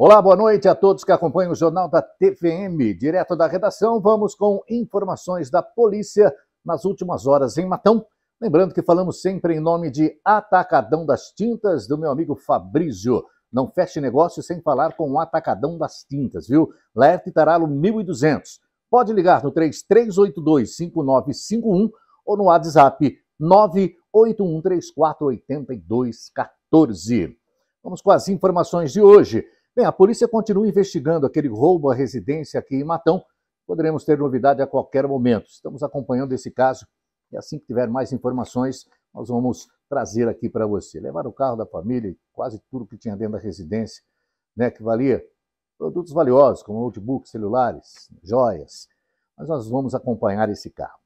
Olá, boa noite a todos que acompanham o Jornal da TVM. Direto da redação, vamos com informações da polícia nas últimas horas em Matão. Lembrando que falamos sempre em nome de Atacadão das Tintas, do meu amigo Fabrício. Não feche negócio sem falar com o Atacadão das Tintas, viu? Leve Taralo 1200. Pode ligar no 3382-5951 ou no WhatsApp 981348214. Vamos com as informações de hoje. Bem, a polícia continua investigando aquele roubo à residência aqui em Matão. Poderemos ter novidade a qualquer momento. Estamos acompanhando esse caso e assim que tiver mais informações, nós vamos trazer aqui para você. Levaram o carro da família, quase tudo que tinha dentro da residência, né, que valia produtos valiosos, como notebooks, celulares, joias. Mas nós vamos acompanhar esse carro.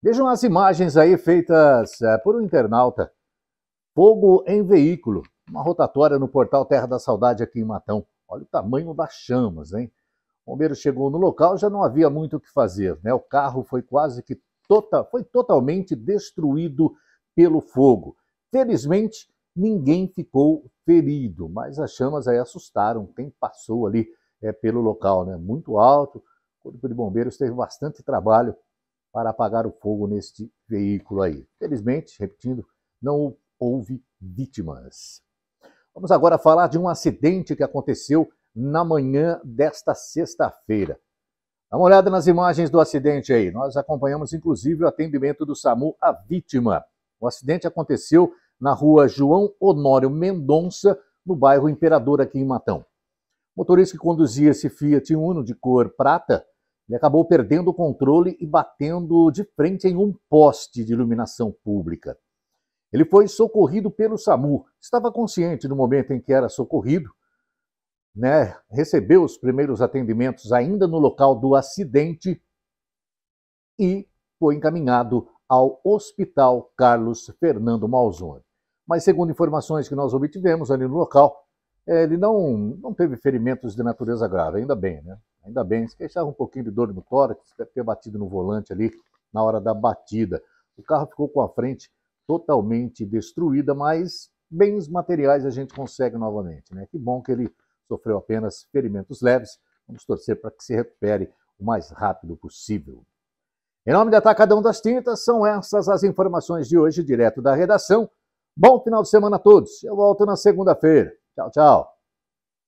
Vejam as imagens aí feitas eh, por um internauta. Fogo em veículo uma rotatória no portal Terra da Saudade aqui em Matão. Olha o tamanho das chamas, hein? O bombeiro chegou no local, já não havia muito o que fazer, né? O carro foi quase que total, foi totalmente destruído pelo fogo. Felizmente, ninguém ficou ferido, mas as chamas aí assustaram quem passou ali é, pelo local, né? Muito alto. O Corpo de Bombeiros teve bastante trabalho para apagar o fogo neste veículo aí. Felizmente, repetindo, não houve vítimas. Vamos agora falar de um acidente que aconteceu na manhã desta sexta-feira. Dá uma olhada nas imagens do acidente aí. Nós acompanhamos inclusive o atendimento do SAMU à vítima. O acidente aconteceu na rua João Honório Mendonça, no bairro Imperador, aqui em Matão. O motorista que conduzia esse Fiat Uno de cor prata, ele acabou perdendo o controle e batendo de frente em um poste de iluminação pública. Ele foi socorrido pelo SAMU. Estava consciente no momento em que era socorrido, né? Recebeu os primeiros atendimentos ainda no local do acidente e foi encaminhado ao Hospital Carlos Fernando Malzone. Mas segundo informações que nós obtivemos ali no local, eh, ele não, não teve ferimentos de natureza grave, ainda bem, né? Ainda bem, se queixava um pouquinho de dor no tórax, deve ter batido no volante ali na hora da batida. O carro ficou com a frente totalmente destruída, mas bens materiais a gente consegue novamente. Né? Que bom que ele sofreu apenas ferimentos leves. Vamos torcer para que se recupere o mais rápido possível. Em nome de Atacadão das Tintas, são essas as informações de hoje, direto da redação. Bom final de semana a todos. Eu volto na segunda-feira. Tchau, tchau.